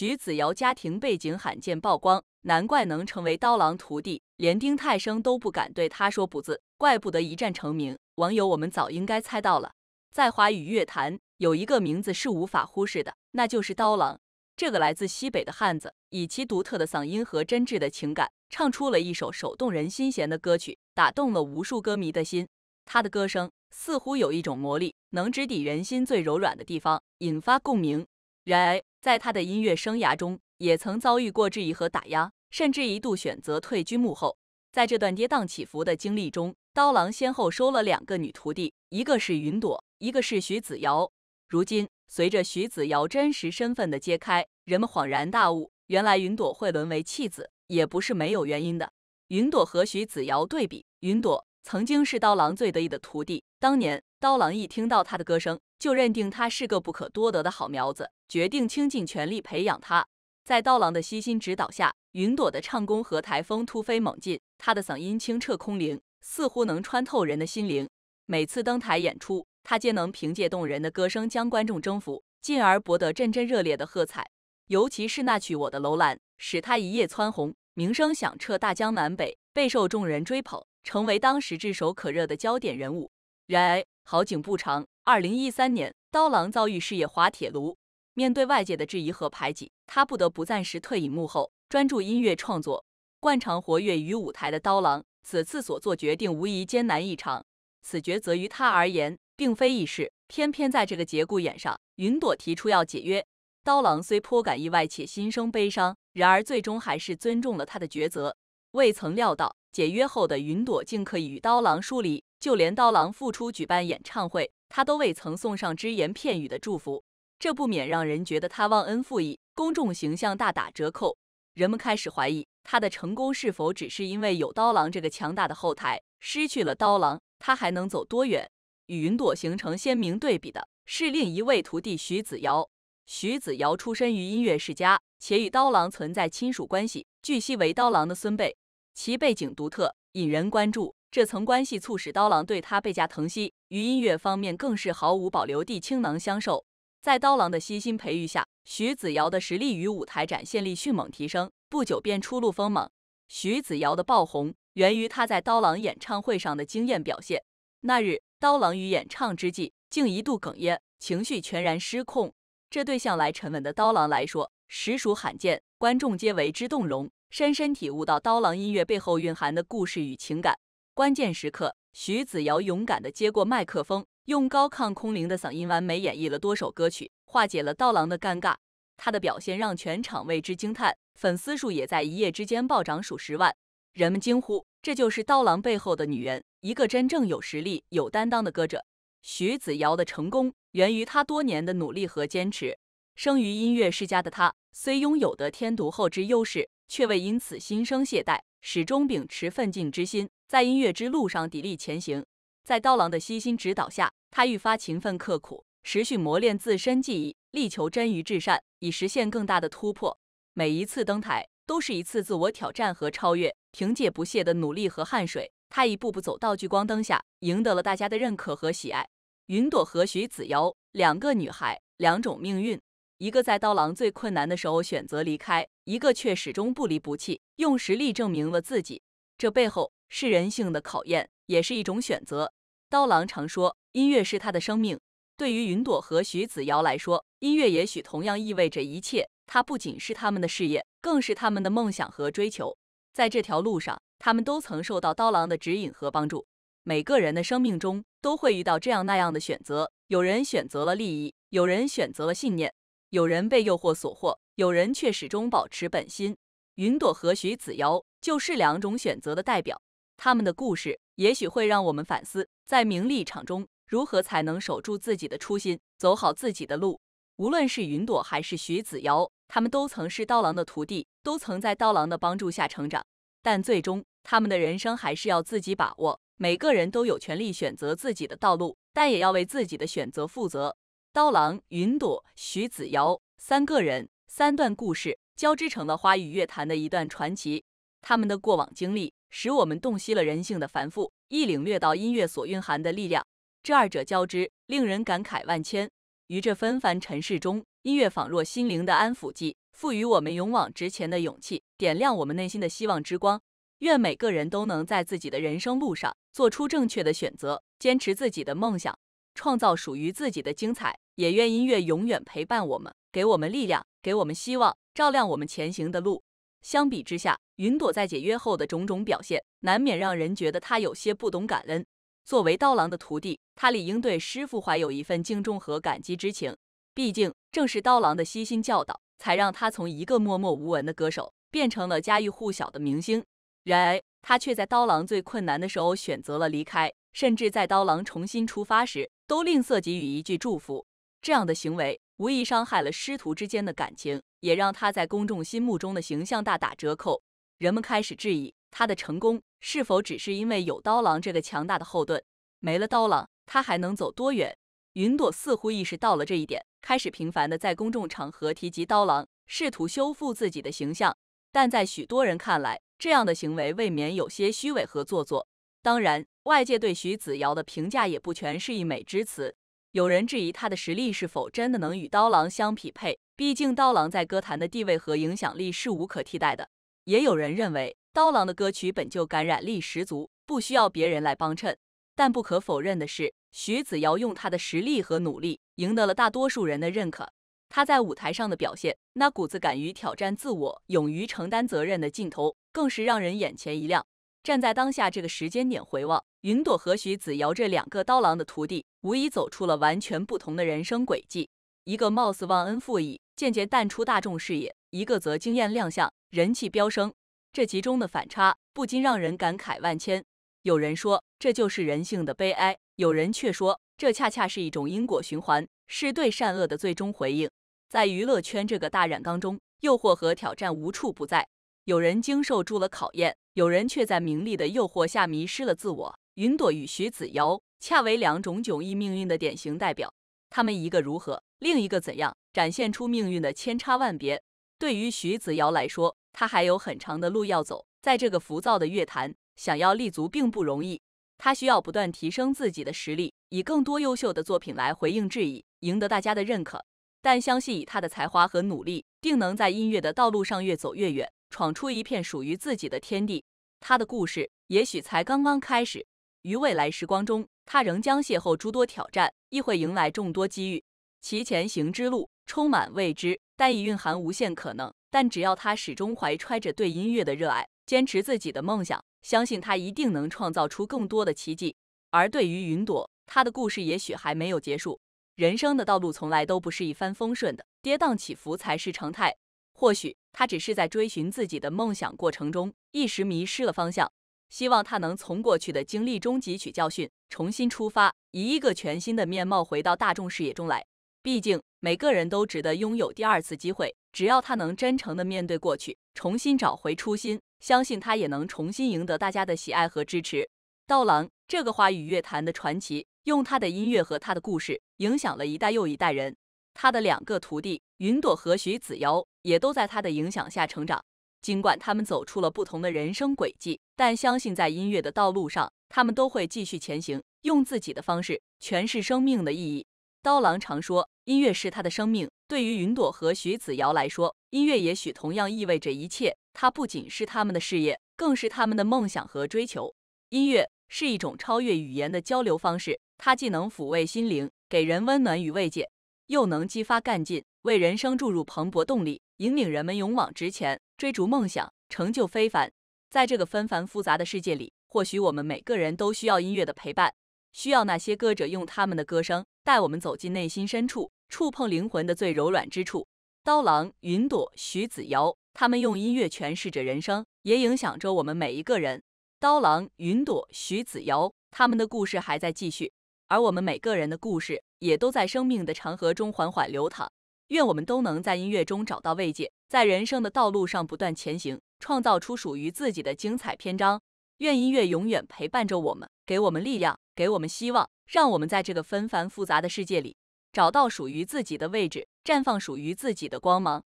徐子尧家庭背景罕见曝光，难怪能成为刀郎徒弟，连丁太生都不敢对他说不字，怪不得一战成名。网友，我们早应该猜到了。在华语乐坛，有一个名字是无法忽视的，那就是刀郎。这个来自西北的汉子，以其独特的嗓音和真挚的情感，唱出了一首首动人心弦的歌曲，打动了无数歌迷的心。他的歌声似乎有一种魔力，能直抵人心最柔软的地方，引发共鸣。然而，在他的音乐生涯中，也曾遭遇过质疑和打压，甚至一度选择退居幕后。在这段跌宕起伏的经历中，刀郎先后收了两个女徒弟，一个是云朵，一个是徐子尧。如今，随着徐子尧真实身份的揭开，人们恍然大悟，原来云朵会沦为弃子，也不是没有原因的。云朵和徐子尧对比，云朵曾经是刀郎最得意的徒弟，当年。刀郎一听到他的歌声，就认定他是个不可多得的好苗子，决定倾尽全力培养他。在刀郎的悉心指导下，云朵的唱功和台风突飞猛进，她的嗓音清澈空灵，似乎能穿透人的心灵。每次登台演出，她皆能凭借动人的歌声将观众征服，进而博得阵阵热烈的喝彩。尤其是那曲《我的楼兰》，使他一夜蹿红，名声响彻大江南北，备受众人追捧，成为当时炙手可热的焦点人物。然而，好景不长，二零一三年，刀郎遭遇事业滑铁卢。面对外界的质疑和排挤，他不得不暂时退隐幕后，专注音乐创作。惯常活跃于舞台的刀郎，此次所做决定无疑艰难异常。此抉择于他而言，并非易事。偏偏在这个节骨眼上，云朵提出要解约。刀郎虽颇感意外且心生悲伤，然而最终还是尊重了他的抉择。未曾料到，解约后的云朵竟可以与刀郎疏离。就连刀郎复出举办演唱会，他都未曾送上只言片语的祝福，这不免让人觉得他忘恩负义，公众形象大打折扣。人们开始怀疑他的成功是否只是因为有刀郎这个强大的后台。失去了刀郎，他还能走多远？与云朵形成鲜明对比的是另一位徒弟徐子尧。徐子尧出身于音乐世家，且与刀郎存在亲属关系，据悉为刀郎的孙辈，其背景独特，引人关注。这层关系促使刀郎对他倍加疼惜，于音乐方面更是毫无保留地倾囊相授。在刀郎的悉心培育下，徐子尧的实力与舞台展现力迅猛提升，不久便初露锋芒。徐子尧的爆红源于他在刀郎演唱会上的惊艳表现。那日，刀郎于演唱之际竟一度哽咽，情绪全然失控。这对向来沉稳的刀郎来说实属罕见，观众皆为之动容，深深体悟到刀郎音乐背后蕴含的故事与情感。关键时刻，徐子尧勇敢的接过麦克风，用高亢空灵的嗓音完美演绎了多首歌曲，化解了刀郎的尴尬。他的表现让全场为之惊叹，粉丝数也在一夜之间暴涨数十万。人们惊呼：“这就是刀郎背后的女人，一个真正有实力、有担当的歌者。”徐子尧的成功源于他多年的努力和坚持。生于音乐世家的他，虽拥有得天独厚之优势，却未因此心生懈怠，始终秉持奋进之心。在音乐之路上砥砺前行，在刀郎的悉心指导下，他愈发勤奋刻苦，持续磨练自身技艺，力求臻于至善，以实现更大的突破。每一次登台都是一次自我挑战和超越。凭借不懈的努力和汗水，他一步步走到聚光灯下，赢得了大家的认可和喜爱。云朵和徐子尧两个女孩，两种命运：一个在刀郎最困难的时候选择离开，一个却始终不离不弃，用实力证明了自己。这背后是人性的考验，也是一种选择。刀郎常说，音乐是他的生命。对于云朵和徐子尧来说，音乐也许同样意味着一切。它不仅是他们的事业，更是他们的梦想和追求。在这条路上，他们都曾受到刀郎的指引和帮助。每个人的生命中都会遇到这样那样的选择，有人选择了利益，有人选择了信念，有人被诱惑所惑，有人却始终保持本心。云朵和徐子尧就是两种选择的代表，他们的故事也许会让我们反思，在名利场中如何才能守住自己的初心，走好自己的路。无论是云朵还是徐子尧，他们都曾是刀郎的徒弟，都曾在刀郎的帮助下成长，但最终他们的人生还是要自己把握。每个人都有权利选择自己的道路，但也要为自己的选择负责。刀郎、云朵、徐子尧三个人，三段故事。交织成了花语乐坛的一段传奇。他们的过往经历使我们洞悉了人性的繁复，亦领略到音乐所蕴含的力量。这二者交织，令人感慨万千。于这纷繁尘世中，音乐仿若心灵的安抚剂，赋予我们勇往直前的勇气，点亮我们内心的希望之光。愿每个人都能在自己的人生路上做出正确的选择，坚持自己的梦想，创造属于自己的精彩。也愿音乐永远陪伴我们。给我们力量，给我们希望，照亮我们前行的路。相比之下，云朵在解约后的种种表现，难免让人觉得他有些不懂感恩。作为刀郎的徒弟，他理应对师傅怀有一份敬重和感激之情。毕竟，正是刀郎的悉心教导，才让他从一个默默无闻的歌手，变成了家喻户晓的明星。然而，他却在刀郎最困难的时候选择了离开，甚至在刀郎重新出发时，都吝啬给予一句祝福。这样的行为。无意伤害了师徒之间的感情，也让他在公众心目中的形象大打折扣。人们开始质疑他的成功是否只是因为有刀郎这个强大的后盾，没了刀郎，他还能走多远？云朵似乎意识到了这一点，开始频繁地在公众场合提及刀郎，试图修复自己的形象。但在许多人看来，这样的行为未免有些虚伪和做作。当然，外界对徐子尧的评价也不全是一美之词。有人质疑他的实力是否真的能与刀郎相匹配，毕竟刀郎在歌坛的地位和影响力是无可替代的。也有人认为，刀郎的歌曲本就感染力十足，不需要别人来帮衬。但不可否认的是，徐子尧用他的实力和努力赢得了大多数人的认可。他在舞台上的表现，那股子敢于挑战自我、勇于承担责任的劲头，更是让人眼前一亮。站在当下这个时间点回望，云朵和徐子尧这两个刀郎的徒弟，无疑走出了完全不同的人生轨迹。一个貌似忘恩负义，渐渐淡出大众视野；一个则惊艳亮相，人气飙升。这其中的反差，不禁让人感慨万千。有人说这就是人性的悲哀，有人却说这恰恰是一种因果循环，是对善恶的最终回应。在娱乐圈这个大染缸中，诱惑和挑战无处不在。有人经受住了考验。有人却在名利的诱惑下迷失了自我，云朵与徐子尧恰为两种迥异命运的典型代表。他们一个如何，另一个怎样，展现出命运的千差万别。对于徐子尧来说，他还有很长的路要走，在这个浮躁的乐坛，想要立足并不容易。他需要不断提升自己的实力，以更多优秀的作品来回应质疑，赢得大家的认可。但相信以他的才华和努力，定能在音乐的道路上越走越远。闯出一片属于自己的天地，他的故事也许才刚刚开始。于未来时光中，他仍将邂逅诸多挑战，亦会迎来众多机遇。其前行之路充满未知，但已蕴含无限可能。但只要他始终怀揣着对音乐的热爱，坚持自己的梦想，相信他一定能创造出更多的奇迹。而对于云朵，他的故事也许还没有结束。人生的道路从来都不是一帆风顺的，跌宕起伏才是常态。或许他只是在追寻自己的梦想过程中一时迷失了方向，希望他能从过去的经历中汲取教训，重新出发，以一个全新的面貌回到大众视野中来。毕竟，每个人都值得拥有第二次机会。只要他能真诚地面对过去，重新找回初心，相信他也能重新赢得大家的喜爱和支持。刀郎，这个华语乐坛的传奇，用他的音乐和他的故事影响了一代又一代人。他的两个徒弟云朵和徐子尧。也都在他的影响下成长。尽管他们走出了不同的人生轨迹，但相信在音乐的道路上，他们都会继续前行，用自己的方式诠释生命的意义。刀郎常说，音乐是他的生命。对于云朵和徐子尧来说，音乐也许同样意味着一切。它不仅是他们的事业，更是他们的梦想和追求。音乐是一种超越语言的交流方式，它既能抚慰心灵，给人温暖与慰藉，又能激发干劲，为人生注入蓬勃动力。引领人们勇往直前，追逐梦想，成就非凡。在这个纷繁复杂的世界里，或许我们每个人都需要音乐的陪伴，需要那些歌者用他们的歌声带我们走进内心深处，触碰灵魂的最柔软之处。刀郎、云朵、徐子尧，他们用音乐诠释着人生，也影响着我们每一个人。刀郎、云朵、徐子尧，他们的故事还在继续，而我们每个人的故事也都在生命的长河中缓缓流淌。愿我们都能在音乐中找到慰藉，在人生的道路上不断前行，创造出属于自己的精彩篇章。愿音乐永远陪伴着我们，给我们力量，给我们希望，让我们在这个纷繁复杂的世界里，找到属于自己的位置，绽放属于自己的光芒。